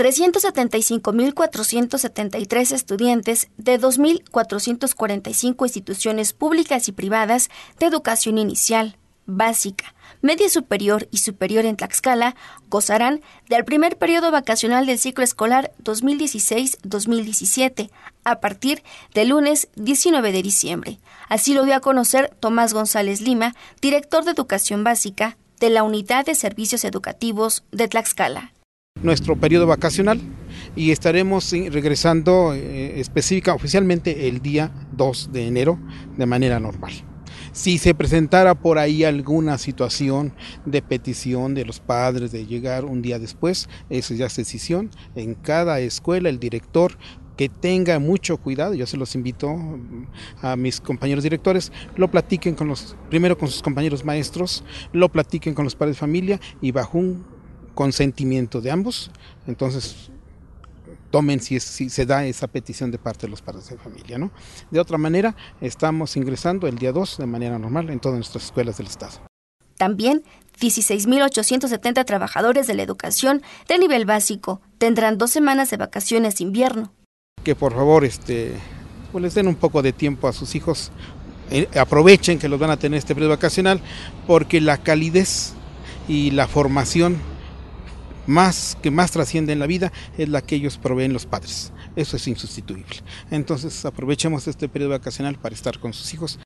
375.473 estudiantes de 2.445 instituciones públicas y privadas de educación inicial, básica, media superior y superior en Tlaxcala gozarán del primer periodo vacacional del ciclo escolar 2016-2017 a partir del lunes 19 de diciembre. Así lo dio a conocer Tomás González Lima, director de Educación Básica de la Unidad de Servicios Educativos de Tlaxcala nuestro periodo vacacional y estaremos eh, regresando específicamente eh, específica oficialmente el día 2 de enero de manera normal. Si se presentara por ahí alguna situación de petición de los padres de llegar un día después, eso ya es decisión. En cada escuela el director que tenga mucho cuidado, yo se los invito mm, a mis compañeros directores, lo platiquen con los, primero con sus compañeros maestros, lo platiquen con los padres de familia y bajo un consentimiento de ambos. Entonces, tomen si, se da esa petición de parte de los padres de familia. ¿no? De otra manera, estamos ingresando el día 2 de manera normal en todas nuestras escuelas del Estado. También, 16.870 trabajadores de la educación de nivel básico tendrán dos semanas de vacaciones de invierno. Que por favor este, pues les den un poco de tiempo a sus hijos, eh, aprovechen que los van a tener este periodo vacacional, porque la calidez y la formación más que más trasciende en la vida es la que ellos proveen los padres. Eso es insustituible. Entonces aprovechemos este periodo vacacional para estar con sus hijos.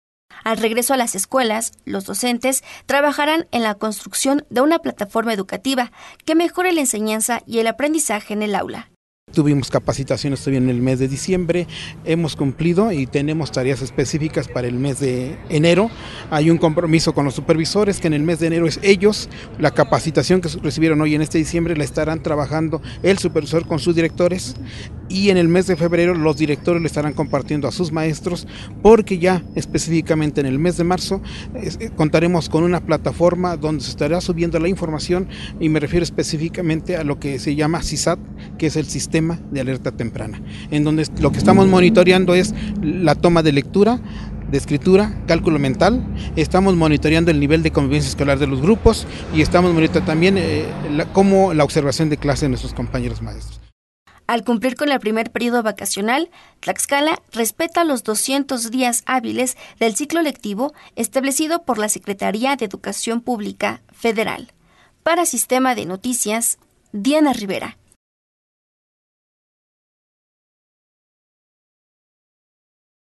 Al regreso a las escuelas, los docentes trabajarán en la construcción de una plataforma educativa que mejore la enseñanza y el aprendizaje en el aula. Tuvimos capacitaciones también en el mes de diciembre, hemos cumplido y tenemos tareas específicas para el mes de enero. Hay un compromiso con los supervisores que en el mes de enero es ellos, la capacitación que recibieron hoy en este diciembre la estarán trabajando el supervisor con sus directores y en el mes de febrero los directores lo estarán compartiendo a sus maestros porque ya específicamente en el mes de marzo eh, contaremos con una plataforma donde se estará subiendo la información y me refiero específicamente a lo que se llama CISAT, que es el sistema de alerta temprana, en donde lo que estamos monitoreando es la toma de lectura, de escritura, cálculo mental, estamos monitoreando el nivel de convivencia escolar de los grupos y estamos monitoreando también eh, como la observación de clase de nuestros compañeros maestros. Al cumplir con el primer periodo vacacional, Tlaxcala respeta los 200 días hábiles del ciclo lectivo establecido por la Secretaría de Educación Pública Federal. Para Sistema de Noticias, Diana Rivera.